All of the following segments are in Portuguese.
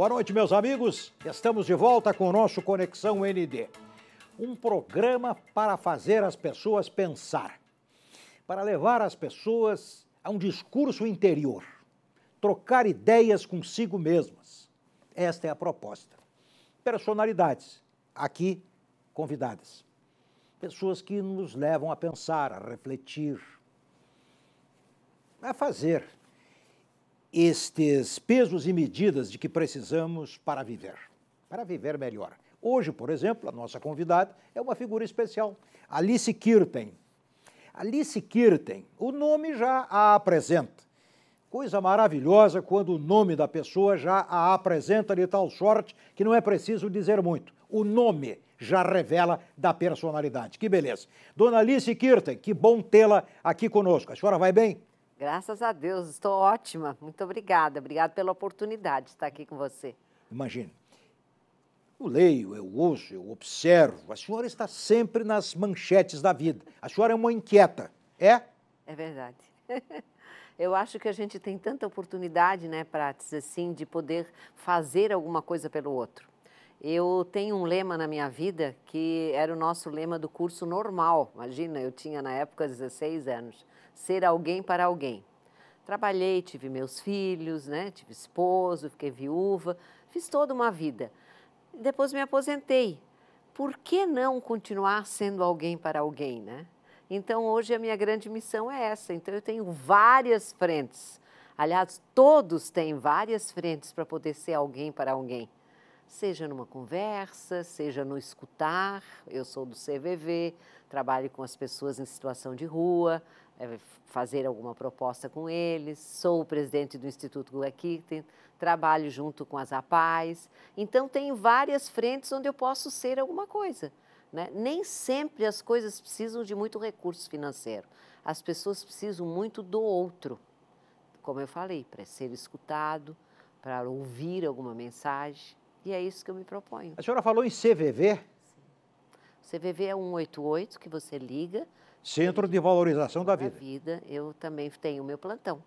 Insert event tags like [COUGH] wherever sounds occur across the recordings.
Boa noite, meus amigos. Estamos de volta com o nosso Conexão ND. Um programa para fazer as pessoas pensar, para levar as pessoas a um discurso interior, trocar ideias consigo mesmas. Esta é a proposta. Personalidades aqui convidadas. Pessoas que nos levam a pensar, a refletir, a fazer estes pesos e medidas de que precisamos para viver, para viver melhor. Hoje, por exemplo, a nossa convidada é uma figura especial, Alice Kirten. Alice Kirten, o nome já a apresenta. Coisa maravilhosa quando o nome da pessoa já a apresenta de tal sorte que não é preciso dizer muito. O nome já revela da personalidade. Que beleza. Dona Alice Kirten, que bom tê-la aqui conosco. A senhora vai bem? Graças a Deus, estou ótima. Muito obrigada. Obrigada pela oportunidade de estar aqui com você. Imagina. Eu leio, eu ouço, eu observo. A senhora está sempre nas manchetes da vida. A senhora é uma inquieta, é? É verdade. [LAUGHS] Eu acho que a gente tem tanta oportunidade, né, Prates, assim, de poder fazer alguma coisa pelo outro. Eu tenho um lema na minha vida que era o nosso lema do curso normal. Imagina, eu tinha na época 16 anos ser alguém para alguém. Trabalhei, tive meus filhos, né? tive esposo, fiquei viúva, fiz toda uma vida. Depois me aposentei. Por que não continuar sendo alguém para alguém, né? Então, hoje a minha grande missão é essa. Então, eu tenho várias frentes. Aliás, todos têm várias frentes para poder ser alguém para alguém. Seja numa conversa, seja no escutar. Eu sou do CVV, trabalho com as pessoas em situação de rua, é, fazer alguma proposta com eles, sou o presidente do Instituto Gulakitten, trabalho junto com as APAES. Então, tem várias frentes onde eu posso ser alguma coisa. Né? Nem sempre as coisas precisam de muito recurso financeiro. As pessoas precisam muito do outro, como eu falei, para ser escutado, para ouvir alguma mensagem. E é isso que eu me proponho. A senhora falou em CVV? Sim. CVV é 188 que você liga Centro de Valorização da Vida. Da vida, eu também tenho meu plantão.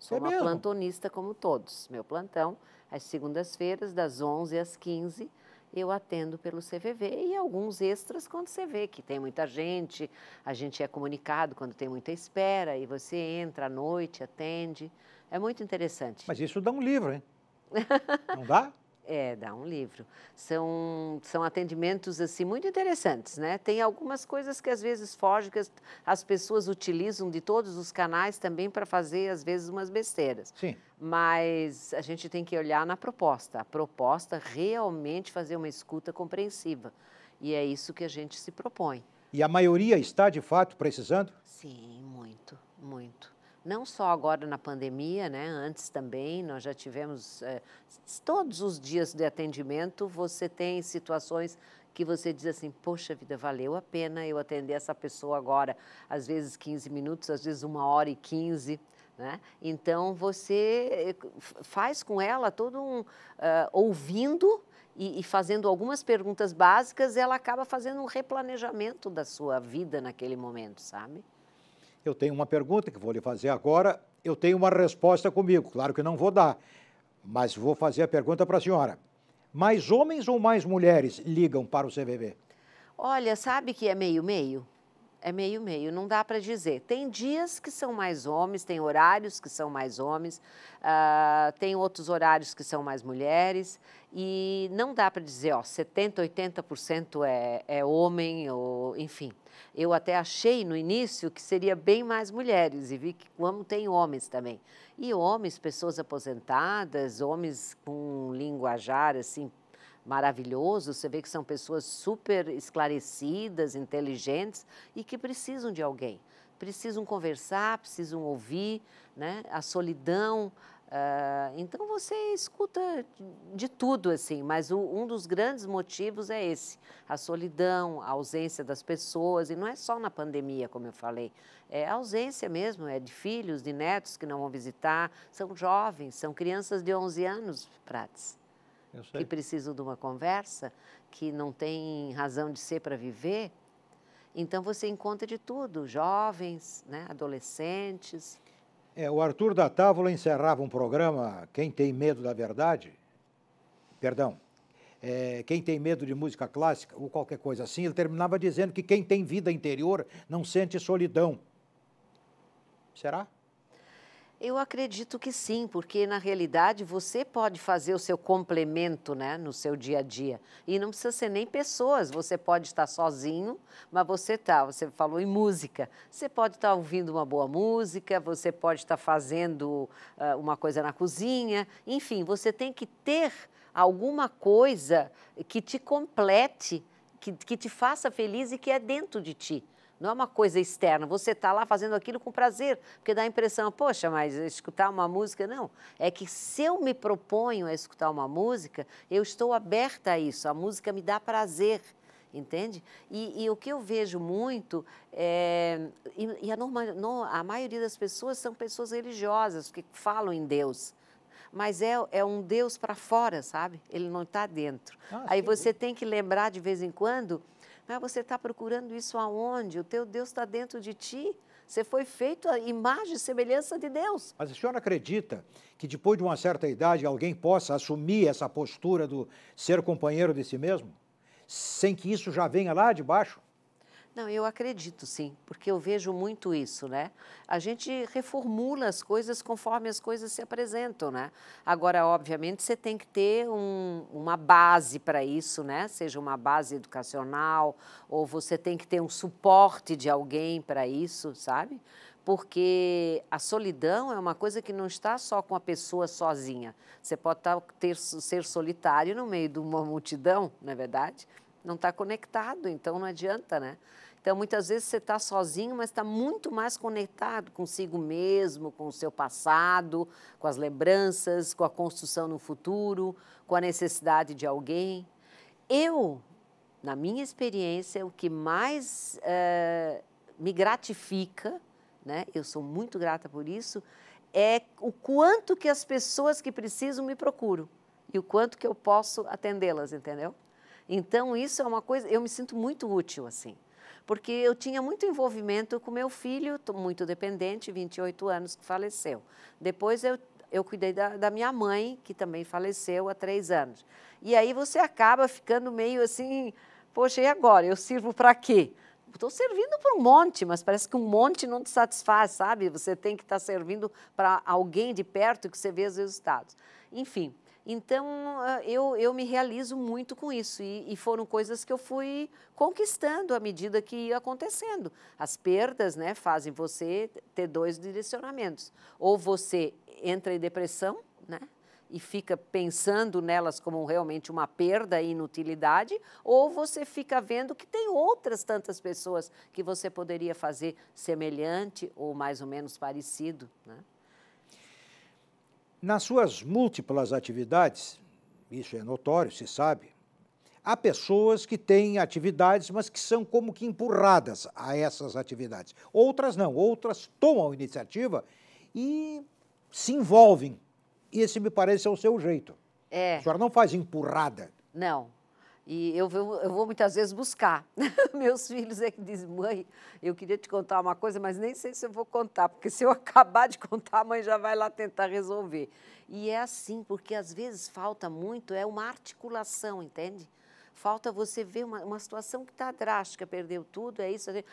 Sou é uma mesmo? plantonista como todos. Meu plantão, às segundas-feiras, das 11 às 15, eu atendo pelo CVV e alguns extras quando você vê que tem muita gente, a gente é comunicado quando tem muita espera e você entra à noite, atende. É muito interessante. Mas isso dá um livro, hein? [LAUGHS] Não dá? É, dá um livro. São, são atendimentos assim muito interessantes, né? Tem algumas coisas que às vezes fogem, que as, as pessoas utilizam de todos os canais também para fazer às vezes umas besteiras. Sim. Mas a gente tem que olhar na proposta. A proposta realmente fazer uma escuta compreensiva. E é isso que a gente se propõe. E a maioria está de fato precisando? Sim, muito, muito não só agora na pandemia, né? antes também, nós já tivemos, é, todos os dias de atendimento, você tem situações que você diz assim, poxa vida, valeu a pena eu atender essa pessoa agora, às vezes 15 minutos, às vezes uma hora e 15, né? Então, você eh, faz com ela todo um, uh, ouvindo, e, e, fazendo algumas perguntas básicas, ela acaba fazendo um replanejamento da sua vida naquele momento, sabe? Eu tenho uma pergunta que vou lhe fazer agora, eu tenho uma resposta comigo, claro que não vou dar, mas vou fazer a pergunta para a senhora. Mais homens ou mais mulheres ligam para o CVV? Olha, sabe que é meio-meio? é meio-meio, não dá para dizer. Tem dias que são mais homens, tem horários que são mais homens, uh, tem outros horários que são mais mulheres, e não dá para dizer, ó, 70%, 80% é, é homem, ou, enfim. Eu até achei no início que seria bem mais mulheres, e vi que como tem homens também. E homens, pessoas aposentadas, homens com linguajar, assim, maravilhoso. Você vê que são pessoas super esclarecidas, inteligentes e que precisam de alguém. Precisam conversar, precisam ouvir, né? A solidão. Uh, então você escuta de tudo assim, mas o, um dos grandes motivos é esse: a solidão, a ausência das pessoas e não é só na pandemia, como eu falei, é a ausência mesmo, é de filhos, de netos que não vão visitar, são jovens, são crianças de 11 anos, Prates que precisam de uma conversa, que não tem razão de ser para viver. Então você encontra de tudo, jovens, né, adolescentes. É, o Arthur da Távola encerrava um programa, Quem Tem Medo da Verdade, perdão, é, Quem Tem Medo de Música Clássica, ou qualquer coisa assim, ele terminava dizendo que quem tem vida interior não sente solidão. Será? Eu acredito que sim, porque na realidade você pode fazer o seu complemento né, no seu dia a dia. E não precisa ser nem pessoas, você pode estar sozinho, mas você está, você falou em música, você pode estar ouvindo uma boa música, você pode estar fazendo uh, uma coisa na cozinha, enfim, você tem que ter alguma coisa que te complete, que, que te faça feliz e que é dentro de ti. Não é uma coisa externa. Você está lá fazendo aquilo com prazer, porque dá a impressão, poxa, mas escutar uma música. Não. É que se eu me proponho a escutar uma música, eu estou aberta a isso. A música me dá prazer entende? E, e, o que eu vejo muito é, e, e a, norma, no, a, maioria das pessoas são pessoas religiosas que falam em Deus, mas é, é um Deus para fora, sabe? Ele não está dentro. Ah, Aí sim. você tem que lembrar de vez em quando mas ah, você está procurando isso aonde? O teu Deus está dentro de ti. Você foi feito a imagem e semelhança de Deus. Mas a senhora acredita que depois de uma certa idade alguém possa assumir essa postura do ser companheiro de si mesmo? Sem que isso já venha lá de baixo? Não, eu acredito sim, porque eu vejo muito isso, né? A gente reformula as coisas conforme as coisas se apresentam, né? Agora, obviamente, você tem que ter um, uma base para isso, né? Seja uma base educacional, ou você tem que ter um suporte de alguém para isso, sabe? Porque a solidão é uma coisa que não está só com a pessoa sozinha. Você pode estar, tá, ter, ser solitário no meio de uma multidão, não é verdade? Não está conectado, então não adianta, né? Então, muitas vezes você está sozinho, mas está muito mais conectado consigo mesmo, com o seu passado, com as lembranças, com a construção no futuro, com a necessidade de alguém. Eu, na minha experiência, é o que mais é, me gratifica, né? eu sou muito grata por isso, é o quanto que as pessoas que precisam me procuram e o quanto que eu posso atendê-las, entendeu? Então, isso é uma coisa, eu me sinto muito útil, assim porque eu tinha muito envolvimento com meu filho, muito dependente, 28 anos, que faleceu. Depois eu, eu cuidei da, da minha mãe, que também faleceu há três anos. E aí você acaba ficando meio assim, poxa, e agora? Eu sirvo para quê? estou servindo para um monte, mas parece que um monte não te satisfaz, sabe? Você tem que estar tá servindo para alguém de perto que você vê os resultados. Enfim, então, ah, eu, eu me realizo muito com isso. E, e, foram coisas que eu fui conquistando à medida que ia acontecendo. As perdas né, fazem você ter dois direcionamentos. Ou você entra em depressão, né? E fica pensando nelas como realmente uma perda e inutilidade, ou você fica vendo que tem outras tantas pessoas que você poderia fazer semelhante ou mais ou menos parecido. Né? Nas suas múltiplas atividades, isso é notório, se sabe, há pessoas que têm atividades, mas que são como que empurradas a essas atividades. Outras não, outras tomam iniciativa e se envolvem. E esse me parece é o seu jeito. É. A senhora não faz empurrada. Não. E eu vou, eu vou muitas vezes buscar. [LAUGHS] Meus filhos é que dizem, mãe, eu queria te contar uma coisa, mas nem sei se eu vou contar, porque se eu [LAUGHS] acabar de contar, a mãe já vai lá tentar resolver. E é assim, porque às vezes falta muito, é uma articulação, entende? Falta você ver uma, uma situação que está drástica, perdeu tudo, é isso. É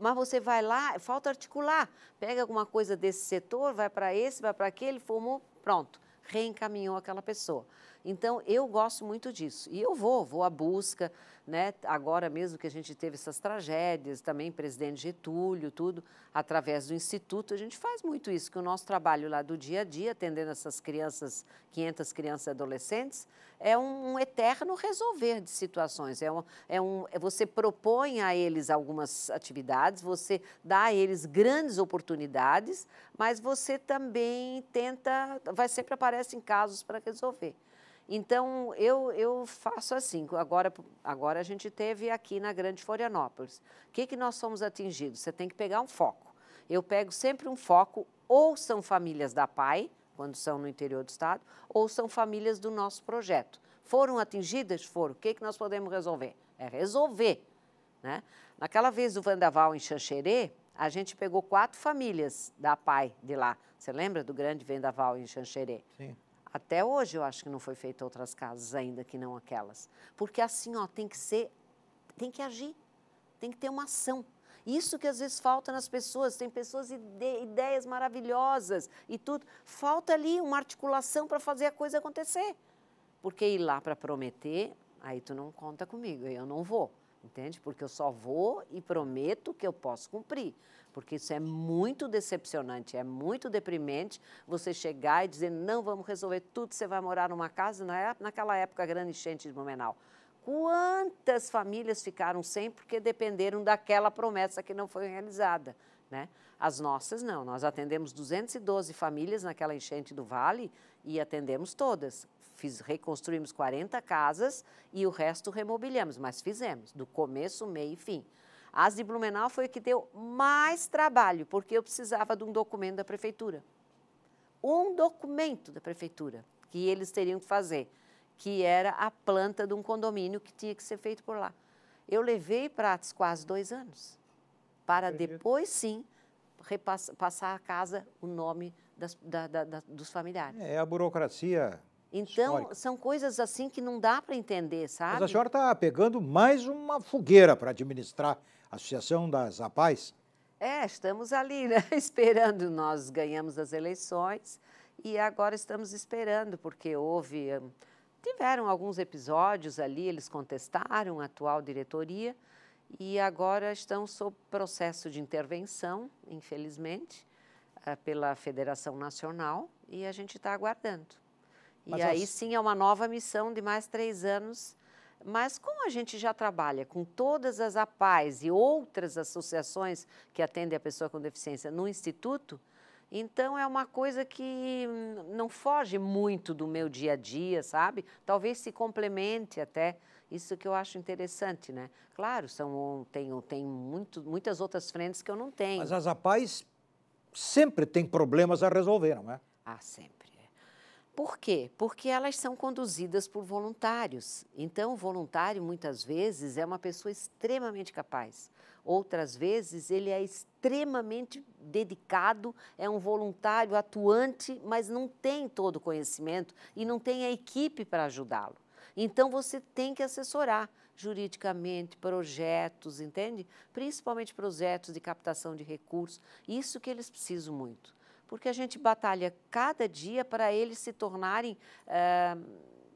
mas você vai lá, falta articular. Pega alguma coisa desse setor, vai para esse, vai para aquele, formou, pronto, reencaminhou aquela pessoa. Então, eu gosto muito disso. E eu vou, vou à busca, né? Agora mesmo que a gente teve essas tragédias, também presidente Getúlio, tudo, através do Instituto, a gente faz muito isso, que o nosso trabalho lá do dia a dia, atendendo essas crianças, 500 crianças e adolescentes, é um, um eterno resolver de situações. É um, é um, é você propõe a eles algumas atividades, você dá a eles grandes oportunidades, mas você também tenta, vai sempre aparecem casos para resolver. Então, eu, eu faço assim. Agora, agora a gente teve aqui na Grande Florianópolis. O que, que nós somos atingidos? Você tem que pegar um foco. Eu pego sempre um foco, ou são famílias da PAI, quando são no interior do estado, ou são famílias do nosso projeto. Foram atingidas? Foram. O que, que nós podemos resolver? É resolver. Né? Naquela vez do Vandaval em Xanxerê, a gente pegou quatro famílias da PAI de lá. Você lembra do grande vendaval em Xanxerê? Sim. Até hoje eu acho que não foi feito outras casas ainda que não aquelas. Porque assim, ó, tem que ser, tem que agir, tem que ter uma ação. Isso que às vezes falta nas pessoas, tem pessoas ide ideias maravilhosas e tudo, falta ali uma articulação para fazer a coisa acontecer. Porque ir lá para prometer, aí tu não conta comigo, eu não vou, entende? Porque eu só vou e prometo que eu posso cumprir porque isso é muito decepcionante, é muito deprimente você chegar e dizer, não, vamos resolver tudo, você vai morar numa casa, naquela época, grande enchente de Blumenau. Quantas famílias ficaram sem porque dependeram daquela promessa que não foi realizada, né? As nossas não, nós atendemos 212 famílias naquela enchente do Vale e atendemos todas. Fiz, reconstruímos 40 casas e o resto remobiliamos, mas fizemos, do começo, meio e fim. As de Blumenau foi o que deu mais trabalho, porque eu precisava de um documento da prefeitura. Um documento da prefeitura que eles teriam que fazer, que era a planta de um condomínio que tinha que ser feito por lá. Eu levei para quase dois anos, para depois sim repassar, passar a casa o nome das, da, da, da, dos familiares. É, é a burocracia então, são coisas assim que não dá para entender, sabe? Mas a senhora está pegando mais uma fogueira para administrar Associação das APAES? É, estamos ali, né? [LAUGHS] esperando. Nós ganhamos as eleições e agora estamos esperando, porque houve. Hum, tiveram alguns episódios ali, eles contestaram a atual diretoria e agora estão sob processo de intervenção, infelizmente, eh, pela Federação Nacional e a gente está aguardando. Mas e aí sim é uma nova missão de mais três anos mas como a gente já trabalha com todas as APAES e outras associações que atendem a pessoa com deficiência no Instituto, então é uma coisa que hum, não foge muito do meu dia a dia, sabe? Talvez se complemente até. Isso que eu acho interessante, né? Claro, são, tem, tem muito, muitas outras frentes que eu não tenho. Mas as APAES sempre têm problemas a resolver, não é? Ah, sempre. Por quê? Porque elas são conduzidas por voluntários. Então, o voluntário, muitas vezes, é uma pessoa extremamente capaz. Outras vezes, ele é extremamente dedicado, é um voluntário atuante, mas não tem todo o conhecimento e não tem a equipe para ajudá-lo. Então, você tem que assessorar juridicamente, projetos, entende? Principalmente projetos de captação de recursos. Isso que eles precisam muito porque a gente batalha cada dia para eles se tornarem, eh,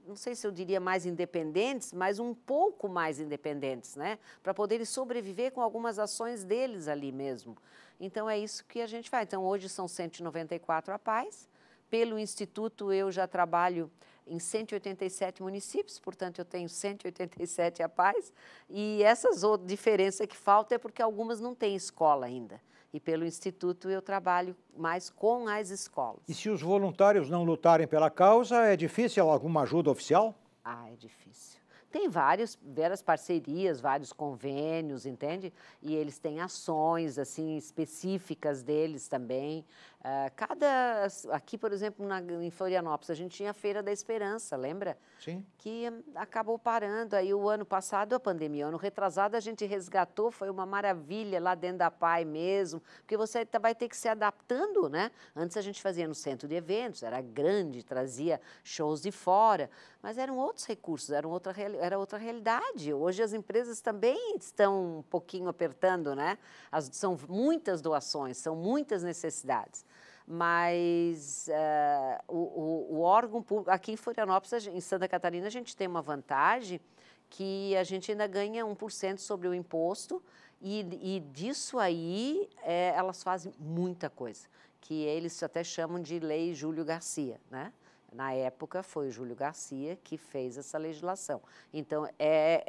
não sei se eu diria mais independentes, mas um pouco mais independentes, né? Para poderem sobreviver com algumas ações deles ali mesmo. Então é isso que a gente faz. Então hoje são 194 a paz. Pelo Instituto eu já trabalho em 187 municípios, portanto eu tenho 187 a paz. E essas diferença que falta é porque algumas não têm escola ainda. E pelo Instituto eu trabalho mais com as escolas. E se os voluntários não lutarem pela causa, é difícil alguma ajuda oficial? Ah, é difícil tem várias, várias parcerias, vários convênios, entende? E eles têm ações assim específicas deles também. Uh, cada aqui, por exemplo, na, em Florianópolis, a gente tinha a Feira da Esperança, lembra? Sim. Que hum, acabou parando. Aí o ano passado a pandemia, ano retrasado a gente resgatou, foi uma maravilha lá dentro da Pai mesmo, porque você tá, vai ter que se adaptando, né? Antes a gente fazia no centro de eventos, era grande, trazia shows de fora mas eram outros recursos, eram outra, era outra realidade. Hoje as empresas também estão um pouquinho apertando, né? As, são muitas doações, são muitas necessidades. Mas uh, o, o, órgão público, aqui em Florianópolis, em Santa Catarina, a gente tem uma vantagem que a gente ainda ganha 1% sobre o imposto e, e disso aí é, elas fazem muita coisa, que eles até chamam de Lei Júlio Garcia, né? na época, foi o Júlio Garcia que fez essa legislação. Então, é,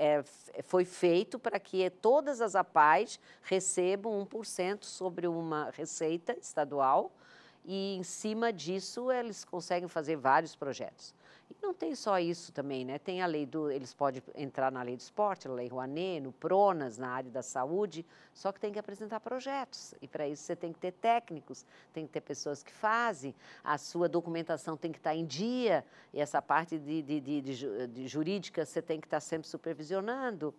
é foi feito para que todas as APAES recebam 1% sobre uma receita estadual, e em cima disso eles conseguem fazer vários projetos. E não tem só isso também, né? Tem a lei do. Eles podem entrar na lei do esporte, na lei Rouanet, no PRONAS, na área da saúde, só que tem que apresentar projetos. E para isso você tem que ter técnicos, tem que ter pessoas que fazem, a sua documentação tem que estar em dia, e essa parte de, de, de, de, de jurídica você tem que estar sempre supervisionando.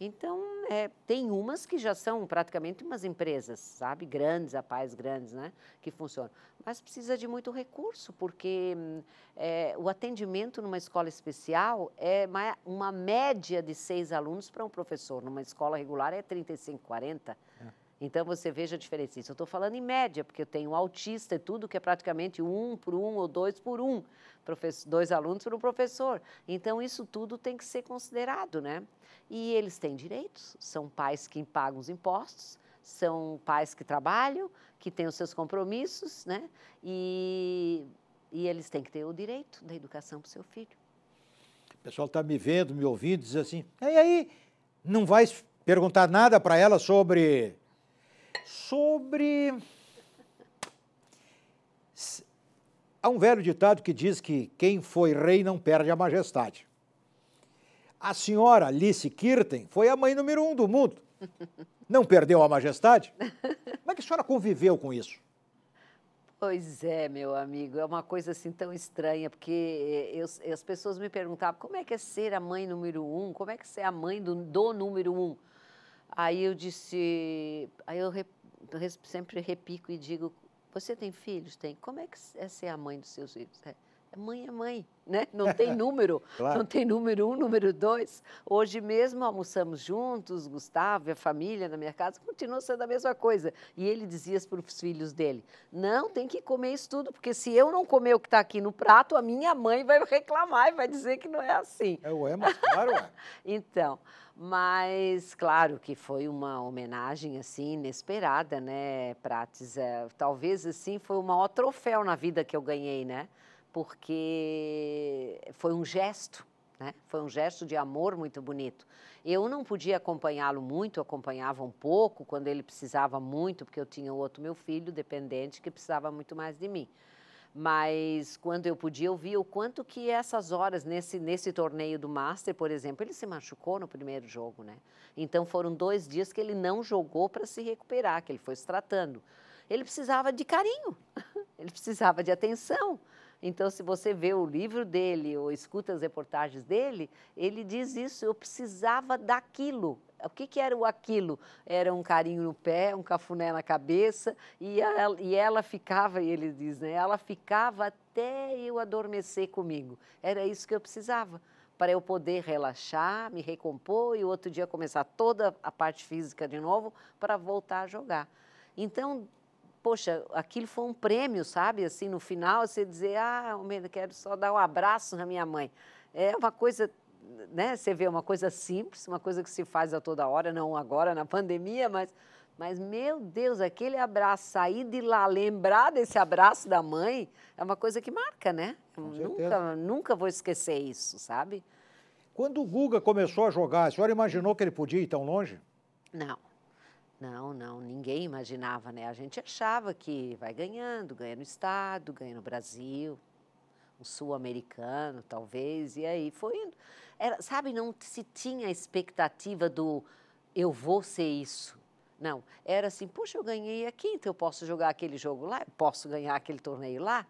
Então, é, tem umas que já são praticamente umas empresas, sabe? Grandes, a paz, grandes, né? Que funcionam. Mas precisa de muito recurso, porque é, o atendimento numa escola especial é uma média de seis alunos para um professor. Numa escola regular é 35, 40. É. Então você veja a diferença. Isso eu estou falando em média, porque eu tenho autista e tudo que é praticamente um por um ou dois por um, dois alunos por um professor. Então isso tudo tem que ser considerado, né? E eles têm direitos, são pais que pagam os impostos, são pais que trabalham, que têm os seus compromissos, né? E, e eles têm que ter o direito da educação para o seu filho. O pessoal está me vendo, me ouvindo, diz assim, e aí, não vai perguntar nada para ela sobre sobre. Há um velho ditado que diz que quem foi rei não perde a majestade. A senhora Alice Kirten foi a mãe número um do mundo. Não perdeu a majestade? Como é que a senhora conviveu com isso? Pois é, meu amigo, é uma coisa assim tão estranha, porque eh, eu, as pessoas me perguntavam como é que é ser a mãe número um, como é que é ser a mãe do, do número um. Aí eu disse, aí eu, re, sempre repico e digo, você tem filhos? Tem. Como é que é ser a mãe dos seus filhos? É mãe é mãe, né? Não tem [LAUGHS] número, claro. não tem número um, número dois. Hoje mesmo almoçamos juntos, Gustavo e a família na minha casa, continua sendo a mesma coisa. E ele dizia para os filhos dele, não, tem que comer isso tudo, porque se eu não comer o que está aqui no prato, a minha mãe vai [LAUGHS] reclamar e vai dizer que não é assim. É, ué, mas claro, ué. [LAUGHS] então, mas claro que foi uma homenagem, assim, inesperada, né, Prates? É, talvez, assim, foi o maior troféu na vida que eu ganhei, né? porque foi um gesto, né? foi um gesto de amor muito bonito. Eu não podia acompanhá-lo muito, acompanhava um pouco quando ele precisava muito, porque eu tinha o outro meu filho dependente que precisava muito mais de mim mas quando eu podia, eu via o quanto que essas horas nesse, nesse torneio do Master, por exemplo, ele se machucou no primeiro jogo, né? Então foram dois dias que ele não jogou para se recuperar, que ele foi se tratando. Ele precisava de carinho, [LAUGHS] ele precisava de atenção. Então, se você vê o livro dele ou escuta as reportagens dele, ele diz isso, eu precisava daquilo. O que, que era o aquilo? Era um carinho no pé, um cafuné na cabeça, e ela, e ela ficava, e ele diz, né? Ela ficava até eu adormecer comigo. Era isso que eu precisava para eu poder relaxar, me recompor e outro dia começar toda a parte física de novo para voltar a jogar. Então, poxa, aquilo foi um prêmio, sabe? Assim, no final, você dizer, ah, Almeida, quero só dar um abraço na minha mãe. É uma coisa, né? Você vê uma coisa simples, uma coisa que se faz a toda hora, não agora na pandemia, mas, mas meu Deus, aquele abraço, sair de lá, lembrar desse abraço da mãe, é uma coisa que marca, né? Nunca, nunca vou esquecer isso, sabe? Quando o Guga começou a jogar, a senhora imaginou que ele podia ir tão longe? Não. Não, não, ninguém imaginava, né? A gente achava que vai ganhando, ganha no Estado, ganha no Brasil, um sul-americano, talvez, e aí foi indo. Era, sabe, não se tinha a expectativa do eu vou ser isso. Não, era assim, puxa, eu ganhei aqui, então eu posso jogar aquele jogo lá, eu posso ganhar aquele torneio lá,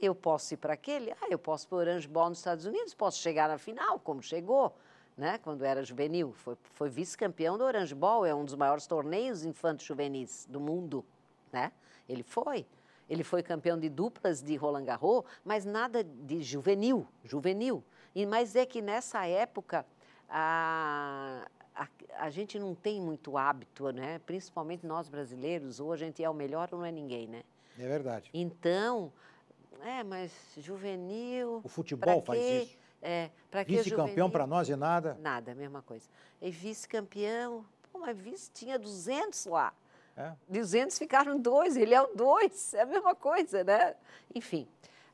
eu posso ir para aquele, ah, eu posso para o Orange Ball nos Estados Unidos, posso chegar na final, como chegou né, quando era juvenil. Foi, foi vice-campeão do Orange Ball, é um dos maiores torneios infantos juvenis do mundo. Né? Ele foi. Ele foi campeão de duplas de Roland Garros, mas nada de juvenil, juvenil. E mas é que nessa época a, a, a, gente não tem muito hábito, né? Principalmente nós brasileiros, ou a gente é o melhor ou não é ninguém, né? É verdade. Então, é, mas juvenil. O futebol faz isso. É, vice-campeão para nós e nada? Nada, mesma coisa. E vice-campeão, mas vice tinha 200 lá. É. 200 ficaram dois, ele é o dois, é a mesma coisa, né? Enfim,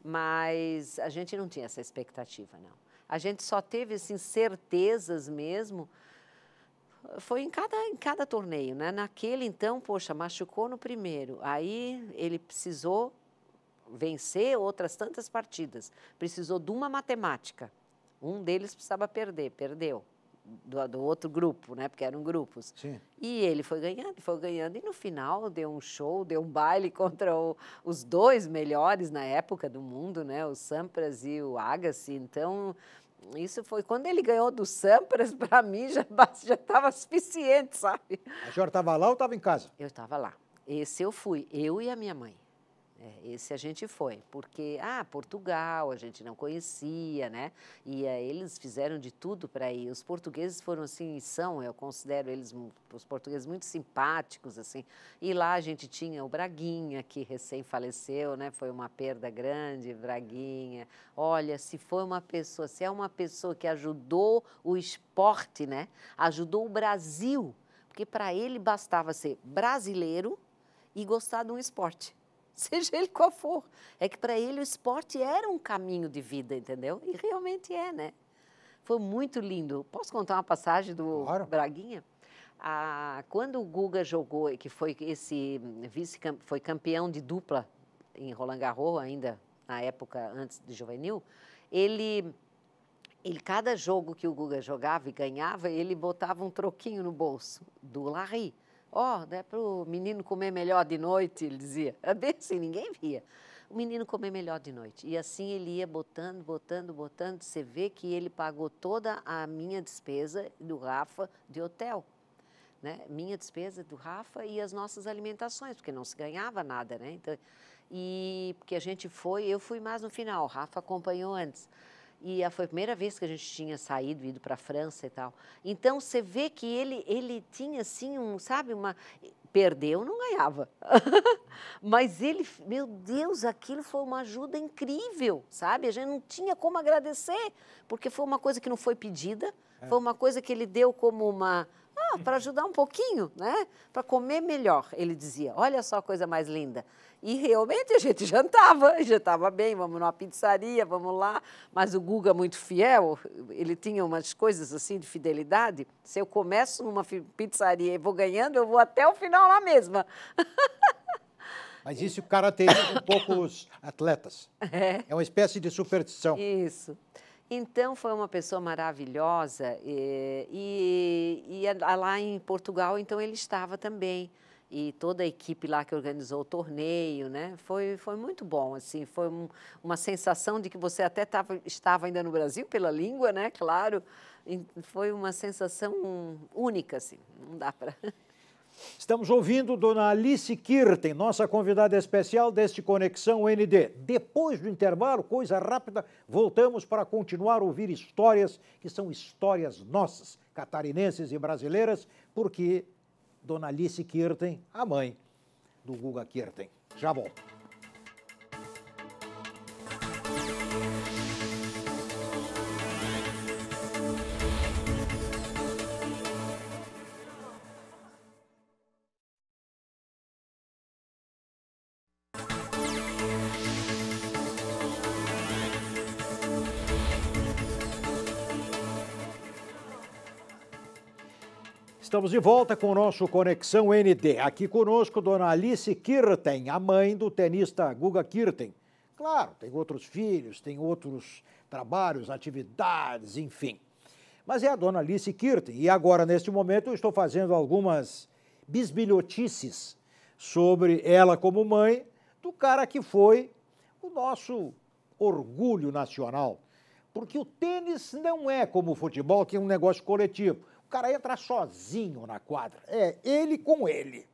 mas a gente não tinha essa expectativa, não. A gente só teve, assim, certezas mesmo, foi em cada, em cada torneio, né? Naquele, então, poxa, machucou no primeiro, aí ele precisou vencer outras tantas partidas, precisou de uma matemática um deles precisava perder, perdeu. Do, do, outro grupo, né? Porque eram grupos. Sim. E ele foi ganhando, foi ganhando. E no final deu um show, deu um baile [LAUGHS] contra o, os dois melhores na época do mundo, né? O Sampras e o Agassi. Então, isso foi. Quando ele ganhou do Sampras, [LAUGHS] para mim já estava suficiente, sabe? A senhora estava lá ou estava em casa? Eu estava lá. Esse eu fui, eu e a minha mãe. É, esse a gente foi, porque, ah, Portugal, a gente não conhecia, né? E ah, eles fizeram de tudo para ir. Os portugueses foram assim, e são, eu considero eles, os portugueses, muito simpáticos, assim. E lá a gente tinha o Braguinha, que recém faleceu, né? Foi uma perda grande, Braguinha. Olha, se foi uma pessoa, se é uma pessoa que ajudou o esporte, né? Ajudou o Brasil, porque para ele bastava ser brasileiro e gostar de um esporte. [LAUGHS] seja ele qual for. É que para ele o esporte era um caminho de vida, entendeu? E realmente é, né? Foi muito lindo. Posso contar uma passagem do claro. Braguinha? Ah, quando o Guga jogou, que foi esse hum, vice foi campeão de dupla em Roland Garros ainda na época antes de juvenil, ele ele, cada jogo que o Guga jogava e ganhava, ele botava um troquinho no bolso do Larry. Ó, oh, né, para o menino comer melhor de noite, ele dizia. É bem assim, ninguém via. O menino comer melhor de noite. E assim ele ia botando, botando, botando. Você vê que ele pagou toda a minha despesa do Rafa de hotel. Né? Minha despesa do Rafa e as nossas alimentações, porque não se ganhava nada, né? Então, e porque a gente foi, eu fui mais no final, o Rafa acompanhou antes. E foi a primeira vez que a gente tinha saído, ido para a França e tal. Então, você vê que ele, ele tinha, assim, um, sabe, uma... Perdeu, não ganhava. [LAUGHS] Mas ele, meu Deus, aquilo foi uma ajuda incrível, sabe? A gente não tinha como agradecer, porque foi uma coisa que não foi pedida, é. foi uma coisa que ele deu como uma ah, para ajudar um pouquinho, né? Para comer melhor, ele dizia. Olha só a coisa mais linda. E realmente a gente [LAUGHS] jantava, jantava bem, vamos numa pizzaria, vamos lá. Mas o Guga, muito fiel, ele tinha umas coisas assim de fidelidade. Se eu começo numa pizzaria e vou ganhando, eu vou até o final lá mesma. [LAUGHS] Mas isso caracteriza um pouco os atletas. É. é uma espécie de superstição. Isso. Então foi uma pessoa maravilhosa eh, e, e, e, lá em Portugal então ele estava também e toda a equipe lá que organizou o torneio, né? Foi foi muito bom assim, foi um, uma sensação de que você até tava, estava ainda no Brasil pela língua, né? Claro, foi uma sensação única assim, não dá para [LAUGHS] Estamos ouvindo Dona Alice Kirten, nossa convidada especial deste Conexão ND. Depois do intervalo, coisa rápida, voltamos para continuar a ouvir histórias que são histórias nossas, catarinenses e brasileiras, porque Dona Alice Kirten, a mãe do Guga Kirten. Já volto. Estamos de volta com o nosso Conexão ND. Aqui conosco, dona Alice Kirten, a mãe do tenista Guga Kirten. Claro, tem outros filhos, tem outros trabalhos, atividades, enfim. Mas é a dona Alice Kirten. E agora, neste momento, eu estou fazendo algumas bisbilhotices sobre ela como mãe do cara que foi o nosso orgulho nacional. Porque o tênis não é como o futebol, que é um negócio coletivo cara entra sozinho na quadra. É ele com ele.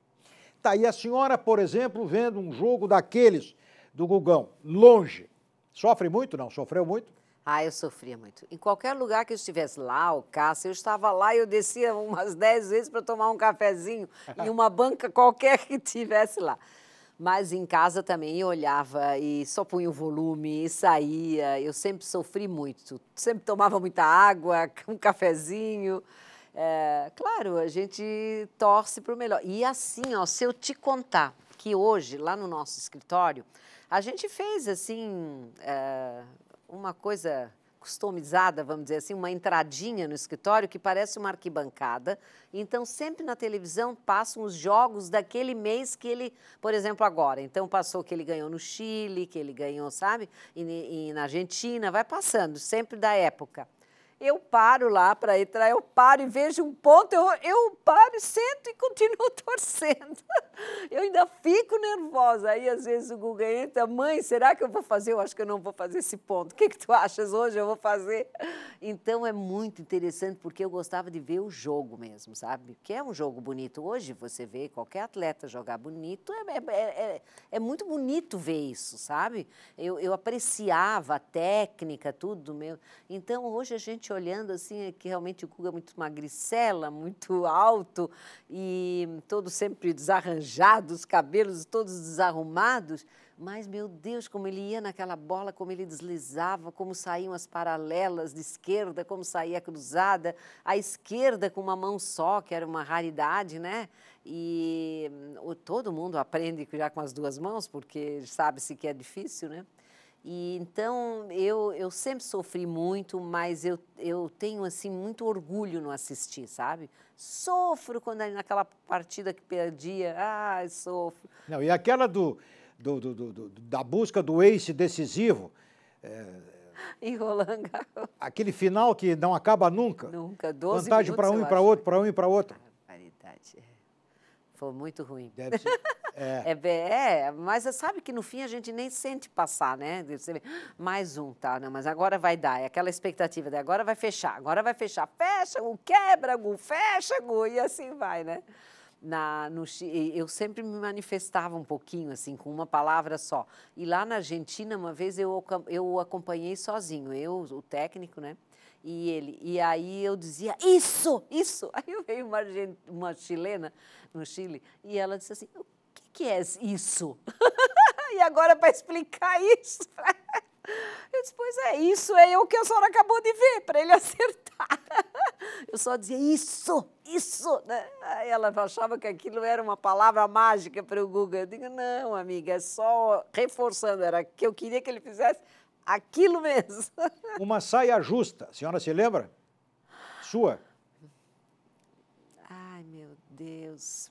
Tá aí a senhora, por exemplo, vendo um jogo daqueles do Gugão, longe. Sofre muito? Não, sofreu muito? Ah, eu sofria muito. Em qualquer lugar que eu estivesse lá, o Cássio, eu estava lá e eu descia umas [LAUGHS] dez vezes para tomar um cafezinho [LAUGHS] em uma banca qualquer que tivesse lá. Mas em casa também eu olhava e só punha o volume e saía. Eu sempre sofri muito. Sempre tomava muita água, [LAUGHS] um cafezinho. É, claro, a gente torce para o melhor. E assim, ó, se eu te contar que hoje, lá no nosso escritório, a gente fez assim é, uma coisa customizada, vamos dizer assim, uma entradinha no escritório que parece uma arquibancada. Então, sempre na televisão passam os jogos daquele mês que ele, por exemplo, agora. Então, passou que ele ganhou no Chile, que ele ganhou, sabe, e, e na Argentina, vai passando, sempre da época eu paro lá para entrar, eu paro e vejo um ponto, eu, eu paro, sento e continuo [LAUGHS] torcendo. Eu ainda fico nervosa. Aí às vezes o Guga entra, mãe, será que eu vou fazer? Eu acho que eu não vou fazer esse ponto. O que, que tu achas hoje? Eu vou fazer. Então é muito interessante porque eu gostava de ver o jogo mesmo, sabe? Que é um jogo bonito. Hoje você vê qualquer atleta jogar bonito, é, é, é, é muito bonito ver isso, sabe? Eu, eu apreciava a técnica, tudo meu. Então hoje a gente olhando assim, é que realmente o Guga é muito magricela, muito alto e todo sempre desarranjado os cabelos todos desarrumados, mas meu Deus, como ele ia naquela bola, como ele deslizava, como saíam as paralelas de esquerda, como saía a cruzada, a esquerda com uma mão só, que era uma raridade, né? E hum, todo mundo aprende já com as duas mãos, porque sabe-se que é difícil, né? E então eu, eu sempre sofri muito, mas eu, eu tenho assim muito orgulho no assistir, sabe? Sofro quando é naquela partida que perdia, ai, sofro. Não, e aquela do, do, do, do da busca do ace decisivo. É... Em Roland Garros. Aquele final que não acaba nunca. Nunca, 12 Vantagem para um e para outro, para um e para outro. Paridade. Foi muito ruim. Deve ser. [LAUGHS] É. É, é, mas sabe que no fim a gente nem sente passar, né? Vê, mais um, tá? Não, mas agora vai dar. É aquela expectativa de agora vai fechar, agora vai fechar. Fecha, o quebra, o fecha, Gu, e assim vai, né? Na, no, eu sempre me manifestava um pouquinho, assim, com uma palavra só. E lá na Argentina, uma vez eu, eu acompanhei sozinho, eu, o técnico, né? E ele. E aí eu dizia, isso, isso! [LAUGHS] Aí veio uma, uma chilena no Chile e ela disse assim, que é isso? [LAUGHS] e agora para explicar isso, [LAUGHS] eu disse, pois é, isso é o que a senhora acabou de ver, para ele [LAUGHS] acertar. Eu só dizia, isso, isso. Né? Aí ela achava que aquilo era uma palavra mágica para o Guga. Eu digo, não, amiga, é só reforçando, era que eu queria que ele fizesse aquilo mesmo. Uma saia justa, a senhora se lembra? Sua. Ai, meu Deus.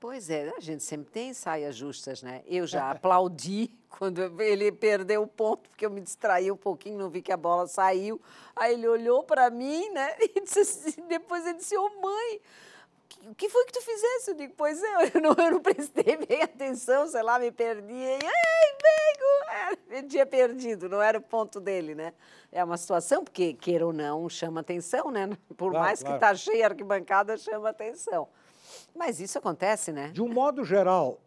Pois é, a gente sempre tem saias justas, né? Eu já aplaudi [LAUGHS] quando ele perdeu o ponto, porque eu me distraí um pouquinho, não vi que a bola saiu. Aí ele olhou para mim, né? [LAUGHS] E assim, depois ele disse: Ô oh, mãe, o que foi que tu fizesse? Eu digo: Pois é, [LAUGHS] eu não, eu não prestei bem atenção, sei lá, me perdi. E, Ei, pego! É, ele tinha perdido, não era o ponto dele, né? É uma situação, porque, queira ou não, chama atenção, né? Por claro, mais claro. que está cheia a arquibancada, chama atenção. Mas isso acontece, né? De um modo geral,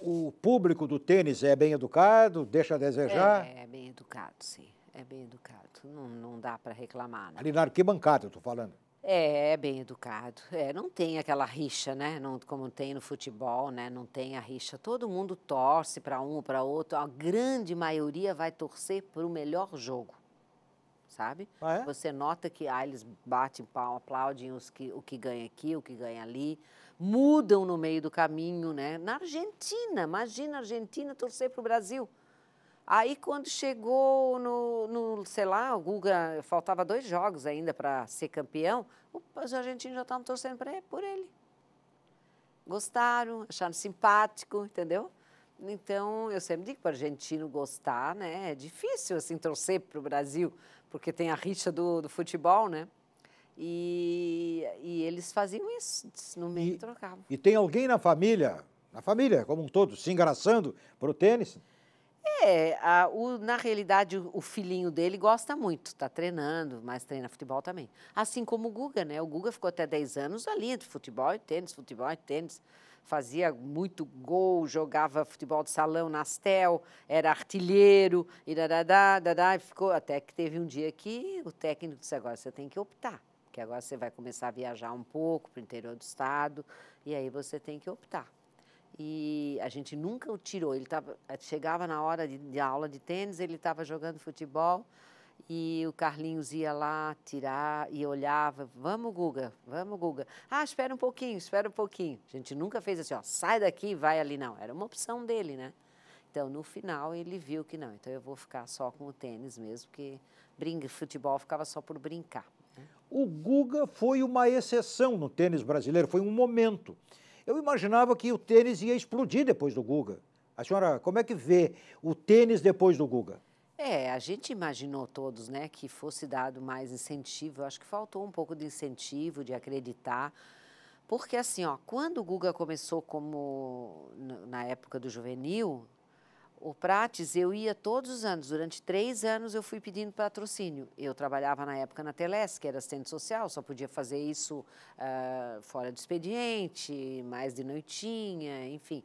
o público do tênis é bem educado, deixa a desejar? É, é bem educado, sim. É bem educado. Não, não dá para reclamar. Ali na arquibancada, eu estou falando. É, é bem educado. É, não tem aquela rixa, né? Não, como tem no futebol, né? Não tem a rixa. Todo mundo torce para um, ou para outro. A grande maioria vai torcer para o melhor jogo sabe? Ah, é? Você nota que ah, eles batem pau, aplaudem os que, o que ganha aqui, o que ganha ali, mudam no meio do caminho, né? Na Argentina, imagina a Argentina torcer para o Brasil. Aí quando chegou no, no, sei lá, o Guga, faltava dois jogos ainda para ser campeão, os argentinos já estavam torcendo pra, por ele. Gostaram, acharam simpático, entendeu? Então, eu sempre digo para o argentino gostar, né? É difícil, assim, torcer para o Brasil porque tem a rixa do, do futebol, né? E, e eles faziam isso, no meio e, trocavam. E tem alguém na família, na família como um todo, se engraçando para o tênis? É, a, o, na realidade, o, o, filhinho dele gosta muito, está treinando, mas treina futebol também. Assim como o Guga, né? O Guga ficou até 10 anos ali, entre futebol e tênis, futebol e tênis fazia muito gol, jogava futebol de salão na Astel, era artilheiro, e dadadá, dadá, e ficou. Até que teve um dia que o técnico disse: agora você tem que optar, porque agora você vai começar a viajar um pouco para o interior do estado, e aí você tem que optar. E a gente nunca o tirou. Ele tava, chegava na hora de, de aula de tênis, ele estava jogando futebol e o Carlinhos ia lá tirar e olhava, vamos Guga, vamos Guga. Ah, espera um pouquinho, espera um pouquinho. A gente nunca fez assim, ó, sai daqui e vai ali, não. Era uma opção dele, né? Então, no final, ele viu que não, então eu vou ficar só com o tênis mesmo, porque brinca, futebol ficava só por brincar. Né? O Guga foi uma exceção no tênis brasileiro, foi um momento. Eu imaginava que o tênis ia explodir depois do Guga. A senhora, como é que vê o tênis depois do Guga? É, a gente imaginou todos, né, que fosse dado mais incentivo. Eu acho que faltou um pouco de incentivo, de acreditar. Porque assim, ó, quando o Guga começou como na época do juvenil, o Prates, eu ia todos os anos. Durante três anos eu fui pedindo patrocínio. Eu trabalhava na época na Teles, que era assistente social, só podia fazer isso uh, fora do expediente, mais de noitinha, enfim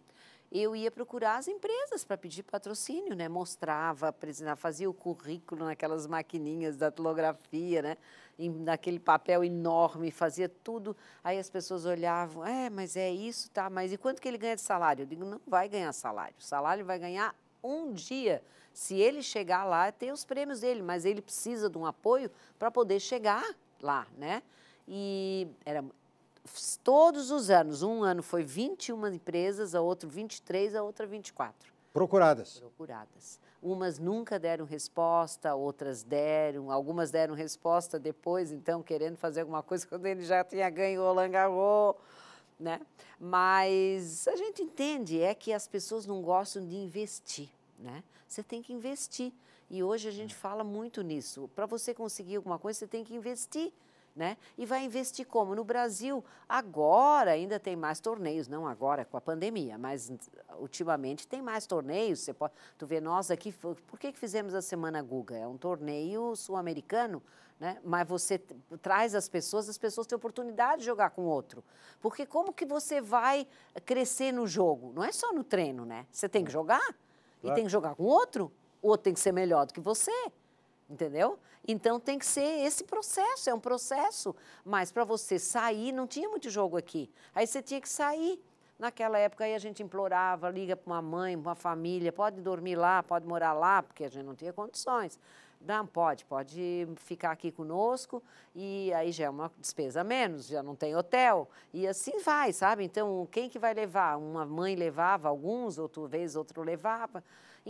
eu ia procurar as empresas para pedir patrocínio, né? Mostrava, ah, fazia o currículo naquelas maquininhas da tilografia, né? naquele papel enorme, fazia tudo. Aí as pessoas olhavam, é, mas é isso, tá? Mas e quanto que ele ganha de salário? Eu digo, não vai ganhar salário. O salário vai ganhar um dia. Se ele chegar lá, tem os prêmios dele, mas ele precisa de um apoio para poder chegar lá, né? E era, todos os anos. Um ano foi 21 empresas, a outro 23, a outra 24. Procuradas. Procuradas. Umas nunca deram resposta, outras deram, algumas deram resposta depois, então querendo fazer alguma coisa [LAUGHS] quando ele já tinha ganho o Roland né? Mas a gente entende é que as pessoas não gostam de investir, né? Você tem que investir. E hoje a gente é. fala muito nisso. Para você conseguir alguma coisa, você tem que investir né? E vai investir como? No Brasil, agora ainda tem mais torneios, não agora com a pandemia, mas ultimamente tem mais torneios. Você pode, tu vê nós aqui, por que, que fizemos a Semana Guga? É um torneio sul-americano, né? Mas você traz as pessoas, as pessoas têm oportunidade de jogar com outro. Porque como que você vai crescer no jogo? Não é só no treino, né? Você tem que é. jogar claro. e tem que jogar com outro. O outro tem que ser melhor do que você. Entendeu? Então tem que ser esse processo, é um processo. Mas para você sair, não tinha muito jogo aqui. Aí você tinha que sair. Naquela época aí a gente implorava, liga para uma mãe, para uma família, pode dormir lá, pode morar lá, porque a gente não tinha condições. Não, pode, pode ficar aqui conosco e aí já é uma despesa a menos, já não tem hotel. E assim vai, sabe? Então, quem que vai levar? Uma mãe levava alguns, outra vez outro levava.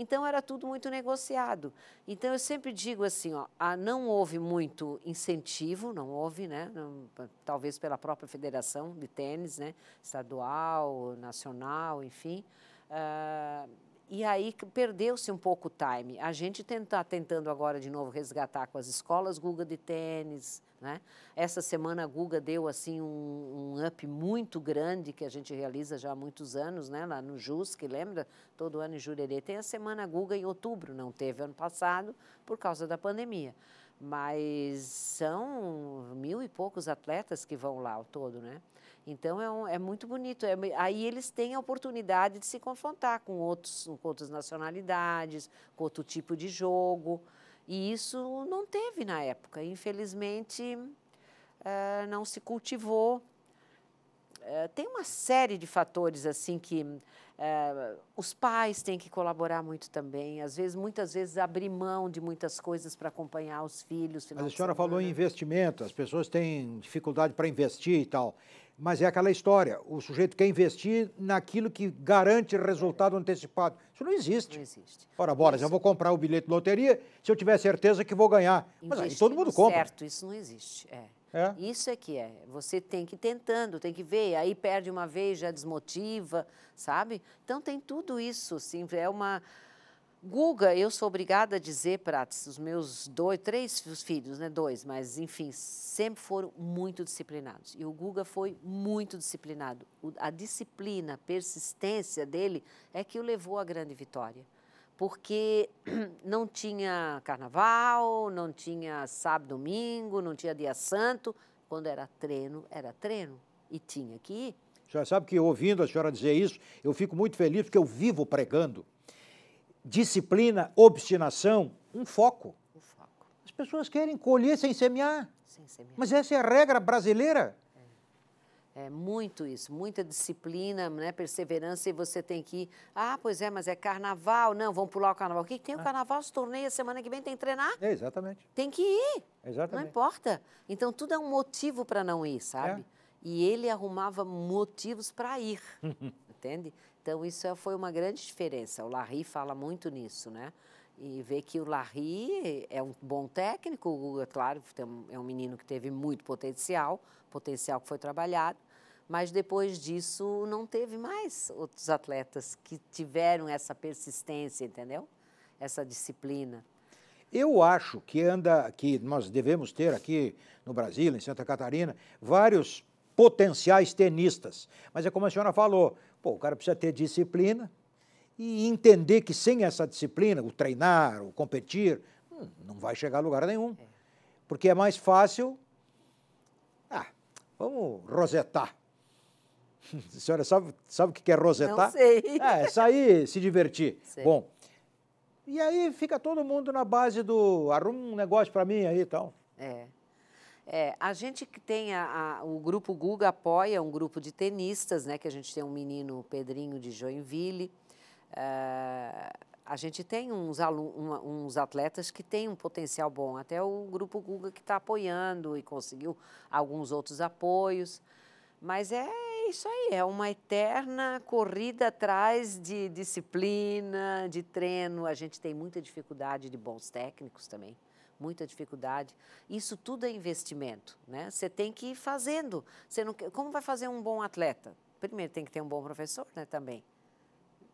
Então era tudo muito negociado. Então eu sempre digo assim, ó, ah, não houve muito incentivo, não houve, né? Não, talvez pela própria federação de tênis, né? Estadual, nacional, enfim. Uh, e aí perdeu-se um pouco o time. A gente está tentando agora de novo resgatar com as escolas Guga de tênis. Né? Essa semana a Guga deu assim um, um up muito grande que a gente realiza já há muitos anos, né? lá no JUS, que lembra? Todo ano em Jurerê. Tem a semana Guga em outubro, não teve ano passado por causa da pandemia. Mas são mil e poucos atletas que vão lá ao todo, né? Então é, um, é muito bonito. É, aí eles têm a oportunidade de se confrontar com, outros, com outras nacionalidades, com outro tipo de jogo. E isso não teve na época. Infelizmente, eh, não se cultivou. Eh, tem uma série de fatores assim que eh, os pais têm que colaborar muito também. Às vezes, muitas vezes, abrir mão de muitas coisas para acompanhar os filhos. Mas a senhora falou em investimento, as pessoas têm dificuldade para investir e tal. Mas é aquela história: o sujeito quer investir naquilo que garante resultado antecipado. Isso não existe. Não existe. Ora, bora, isso. eu vou comprar o bilhete de loteria se eu tiver certeza que vou ganhar. Mas aí todo mundo compra. Certo, isso não existe. É. É. Isso é que é. Você tem que ir tentando, tem que ver. Aí perde uma vez, já desmotiva, sabe? Então tem tudo isso, sim. É uma Guga, eu sou obrigada a dizer, para os meus dois, três filhos, né? Dois, mas enfim, sempre foram muito disciplinados. E o Guga foi muito disciplinado. A disciplina, a persistência dele é que o levou à grande vitória. Porque [CLEARS THROAT] não tinha carnaval, não tinha sábado, domingo, não tinha dia santo. Quando era treino, era treino. E tinha que ir. Já sabe que ouvindo a senhora dizer isso, eu fico muito feliz porque eu vivo pregando disciplina, obstinação, um foco. Um foco. As pessoas querem colher sem semear. Sem semear. Mas essa é a regra brasileira. É, é muito isso, muita disciplina, né, perseverança, e você tem que ir. Ah, pois é, mas é carnaval. Não, vamos pular o carnaval. O que, tem o ah. carnaval? Os torneios, semana que vem tem que treinar. É, exatamente. Tem que ir. Exatamente. Não importa. Então, tudo é um motivo para não ir, sabe? É. E ele arrumava motivos para ir, [LAUGHS] entende? Então, isso é, foi uma grande diferença. O Larry fala muito nisso, né? E ver que o Larry é um bom técnico, é claro, é um menino que teve muito potencial, potencial que foi trabalhado, mas depois disso não teve mais outros atletas que tiveram essa persistência, entendeu? Essa disciplina. Eu acho que anda, que nós devemos ter aqui no Brasil, em Santa Catarina, vários potenciais tenistas. Mas é como a senhora falou, Pô, o cara precisa ter disciplina e entender que sem essa disciplina, o treinar, o competir, hum, não vai chegar a lugar nenhum. É. Porque é mais fácil. Ah, vamos rosetar. A [LAUGHS] senhora sabe, sabe o que é rosetar? Não sei. É, é sair, se divertir. Sei. Bom, e aí fica todo mundo na base do arruma um negócio para mim aí e então. tal. É. É, a gente que tem a, a, o grupo Guga apoia um grupo de tenistas, né? Que a gente tem um menino Pedrinho de Joinville. É, a gente tem uns, uns atletas que têm um potencial bom, até o grupo Guga que está apoiando e conseguiu alguns outros apoios. Mas é isso aí, é uma eterna corrida atrás de disciplina, de treino. A gente tem muita dificuldade de bons técnicos também muita dificuldade. Isso tudo é investimento, né? Você tem que ir fazendo. Você não, como vai fazer um bom atleta? Primeiro tem que ter um bom professor, né, também.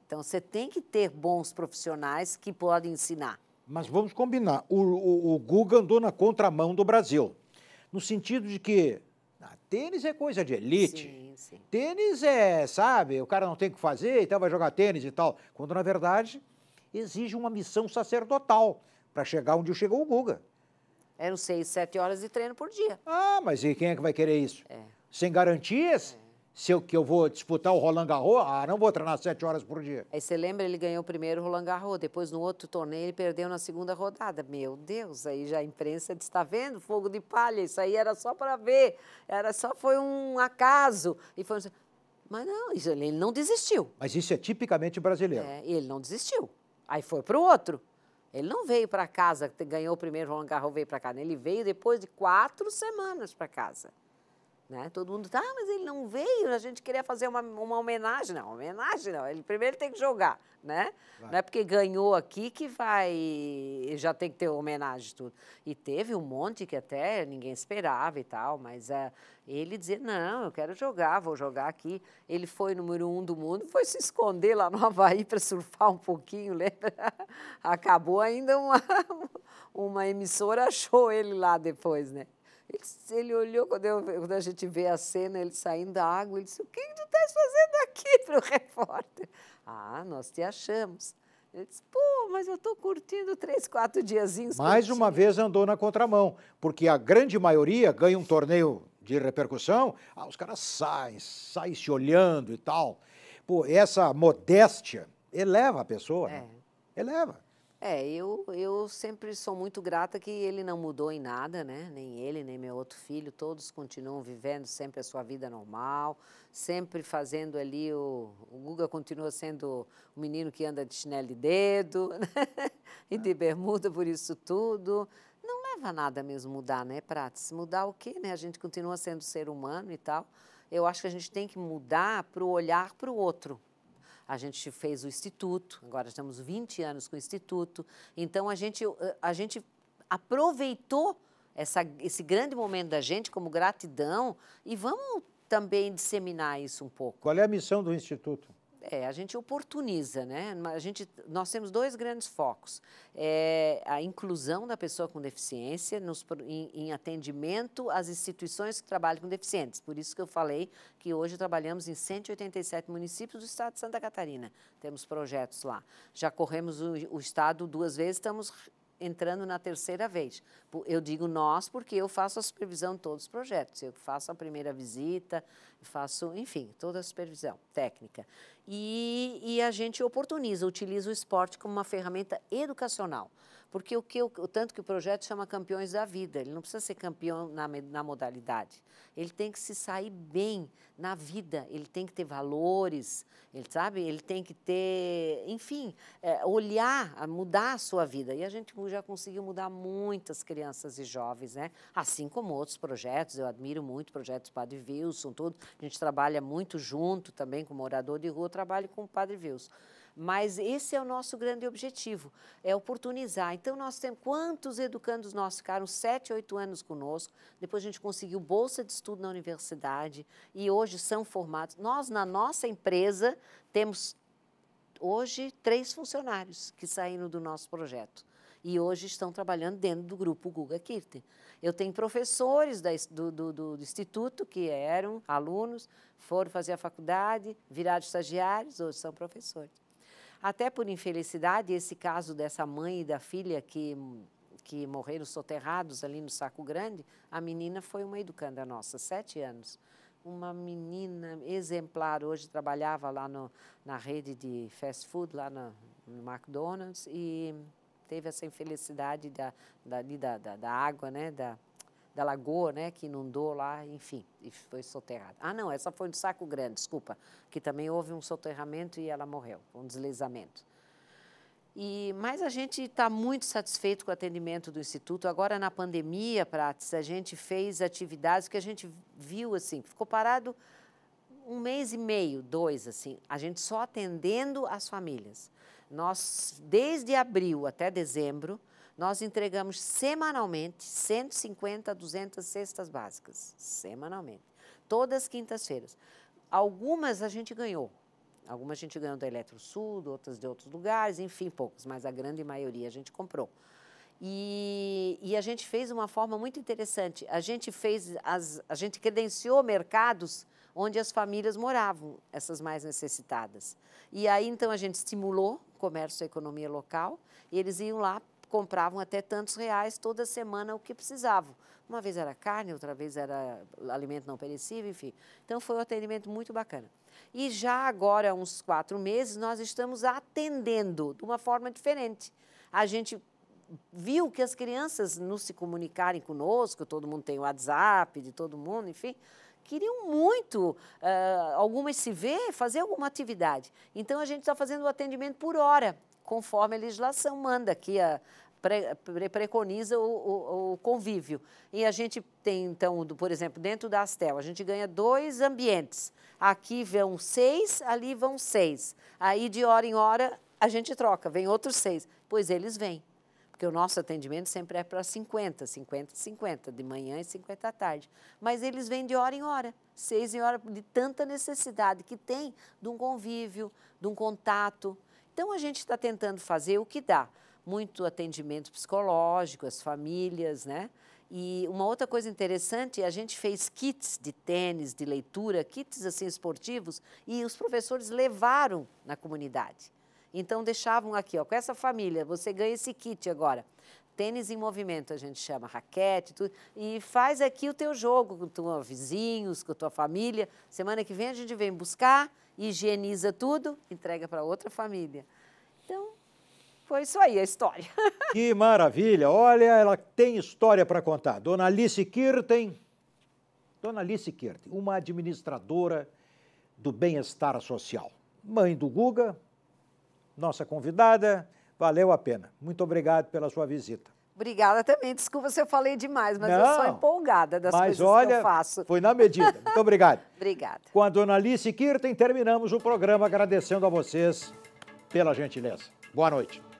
Então você tem que ter bons profissionais que podem ensinar. Mas vamos combinar, o, o, o Guga andou na contramão do Brasil, no sentido de que ah, tênis é coisa de elite. Sim, sim. Tênis é, sabe, o cara não tem o que fazer, então vai jogar tênis e tal. Quando na verdade exige uma missão sacerdotal para chegar onde chegou o Guga. Eram é, seis, sete horas de treino por dia. Ah, mas e quem é que vai querer isso? É. Sem garantias? É. Se eu, que eu vou disputar o Roland Garros, ah, não vou treinar sete horas por dia. Aí você lembra, ele ganhou o primeiro Roland Garros, depois no outro torneio ele perdeu na segunda rodada. Meu Deus, aí já a imprensa está vendo? Fogo de palha, isso aí era só para ver, era só foi um acaso. E foi Mas não, isso, ele não desistiu. Mas isso é tipicamente brasileiro. É, ele não desistiu. Aí foi para o outro. Ele não veio para casa, ganhou o primeiro Roland Garros, veio para casa. Né? Ele veio depois de quatro semanas para casa. Né? Todo mundo, ah, mas ele não veio, a gente queria fazer uma, uma homenagem. Não, homenagem não, ele primeiro tem que jogar, né? Vai. Não é porque ganhou aqui que vai, já tem que ter homenagem e tudo. E teve um monte que até ninguém esperava e tal, mas é, ele dizia, não, eu quero jogar, vou jogar aqui. Ele foi número um do mundo, foi se esconder lá no Havaí para surfar um pouquinho, [LAUGHS] lembra? Acabou ainda uma, [LAUGHS] uma emissora, achou ele lá depois, né? Ele, ele olhou, quando, eu, quando, a gente vê a cena, ele saindo da água, ele disse, o que tu estás fazendo aqui [LAUGHS] para o repórter? Ah, nós te achamos. Ele disse, pô, mas eu estou curtindo três, quatro diazinhos. Mais uma vez andou na contramão, porque a grande maioria ganha um torneio de repercussão, ah, os caras saem, saem se olhando e tal. Pô, essa modéstia eleva a pessoa, né? é. né? Eleva. É, eu, eu sempre sou muito grata que ele não mudou em nada, né? Nem ele, nem meu outro filho, todos continuam vivendo sempre a sua vida normal, sempre fazendo ali o. O Guga continua sendo o menino que anda de chinelo de dedo [LAUGHS] né? e de bermuda por isso tudo. Não leva nada mesmo mudar, né, Prates? Mudar o quê, né? A gente continua sendo ser humano e tal. Eu acho que a gente tem que mudar para o olhar para o outro a gente fez o Instituto, agora estamos 20 anos com o Instituto. Então, a gente, eh, a gente aproveitou essa, esse grande momento da gente como gratidão e vamos também disseminar isso um pouco. Qual é a missão do Instituto? É, a gente oportuniza, né? A gente, nós temos dois grandes focos: é a inclusão da pessoa com deficiência nos, em, em, atendimento às instituições que trabalham com deficientes. Por isso que eu falei que hoje trabalhamos em 187 municípios do estado de Santa Catarina. Temos projetos lá. Já corremos o, o estado duas vezes, estamos entrando na terceira vez. Eu digo nós porque eu faço a supervisão de todos os projetos. Eu faço a primeira visita, faço, enfim, toda a supervisão técnica. E, e, a gente oportuniza, utiliza o esporte como uma ferramenta educacional. Porque o que o tanto que o projeto chama Campeões da Vida, ele não precisa ser campeão na, na modalidade. Ele tem que se sair bem na vida, ele tem que ter valores, ele sabe, ele tem que ter, enfim, é, olhar, mudar a sua vida. E a gente já conseguiu mudar muitas crianças e jovens, né? Assim como outros projetos, eu admiro muito projetos Padre Wilson, tudo. A gente trabalha muito junto também com morador de rua trabalho com o Padre Veus. Mas esse é o nosso grande objetivo, é oportunizar. Então, nós temos quantos educandos nossos ficaram 7, 8 anos conosco, depois a gente conseguiu bolsa de estudo na universidade e hoje são formados. Nós, na nossa empresa, temos hoje três funcionários que saíram do nosso projeto e hoje estão trabalhando dentro do grupo Guga Kirten. Eu tenho professores da, do, do, do, instituto que eram alunos, foram fazer a faculdade, viraram estagiários, hoje são professores. Até por infelicidade, esse caso dessa mãe e da filha que, que morreram soterrados ali no Saco Grande, a menina foi uma educanda nossa, sete anos uma menina exemplar. Hoje trabalhava lá no, na rede de fast food, lá no, no McDonald's, e teve essa infelicidade da, da, da, da água, né? Da, da lagoa, né, que inundou lá, enfim, e foi soterrada. Ah, não, essa foi no Saco Grande, desculpa, que também houve um soterramento e ela morreu, um deslizamento. E, mas a gente está muito satisfeito com o atendimento do Instituto. Agora, na pandemia, Prates, a gente fez atividades que a gente viu, assim, ficou parado um mês e meio, dois, assim, a gente só atendendo as famílias. Nós, desde abril até dezembro, nós entregamos semanalmente 150 a 200 cestas básicas, semanalmente, todas as quintas-feiras. Algumas a gente ganhou, algumas a gente ganhou da Eletrosul, outras de outros lugares, enfim, poucos, mas a grande maioria a gente comprou. E, e a gente fez uma forma muito interessante. A gente fez, as, a gente credenciou mercados onde as famílias moravam, essas mais necessitadas. E aí, então, a gente estimulou o comércio e a economia local, e eles iam lá, compravam até tantos reais toda semana o que precisavam. Uma vez era carne, outra vez era alimento não perecível, enfim. Então, foi um atendimento muito bacana. E já agora, há uns quatro meses, nós estamos atendendo de uma forma diferente. A gente viu que as crianças não se comunicarem conosco, todo mundo tem o WhatsApp de todo mundo, enfim queriam muito, uh, ah, algumas se ver, fazer alguma atividade. Então, a gente está fazendo o atendimento por hora, conforme a legislação manda aqui a, preconiza o, o, o, convívio. E a gente tem, então, do, por exemplo, dentro da Astel, a gente ganha dois ambientes. Aqui vão seis, ali vão seis. Aí, de hora em hora, a gente troca, vem outros seis. Pois eles vêm porque o nosso atendimento sempre é para 50, 50, 50, de manhã e 50 à tarde. Mas eles vêm de hora em hora, seis em hora, de tanta necessidade que tem de um convívio, de um contato. Então a gente está tentando fazer o que dá. Muito atendimento psicológico, as famílias, né? E uma outra coisa interessante, a gente fez kits de tênis, de leitura, kits assim esportivos, e os professores levaram na comunidade. Então deixavam aqui, ó, com essa família, você ganha esse kit agora. Tênis em movimento, a gente chama raquete, tudo, e faz aqui o teu jogo com teus vizinhos, com a tua família. Semana que vem a gente vem buscar, higieniza tudo, entrega para outra família. Então, foi isso aí a história. [LAUGHS] Que maravilha! Olha, ela tem história para contar. Dona Alice Kirten, Dona Alice Kirten, uma administradora do bem-estar social. Mãe do Guga, nossa convidada. Valeu a pena. Muito obrigado pela sua visita. Obrigada também. Desculpa se eu falei demais, mas Não, eu sou empolgada das coisas olha, que eu faço. Foi na medida. Muito obrigado. [LAUGHS] Obrigada. Com a dona Alice Kirten, terminamos o programa agradecendo a vocês pela gentileza. Boa noite.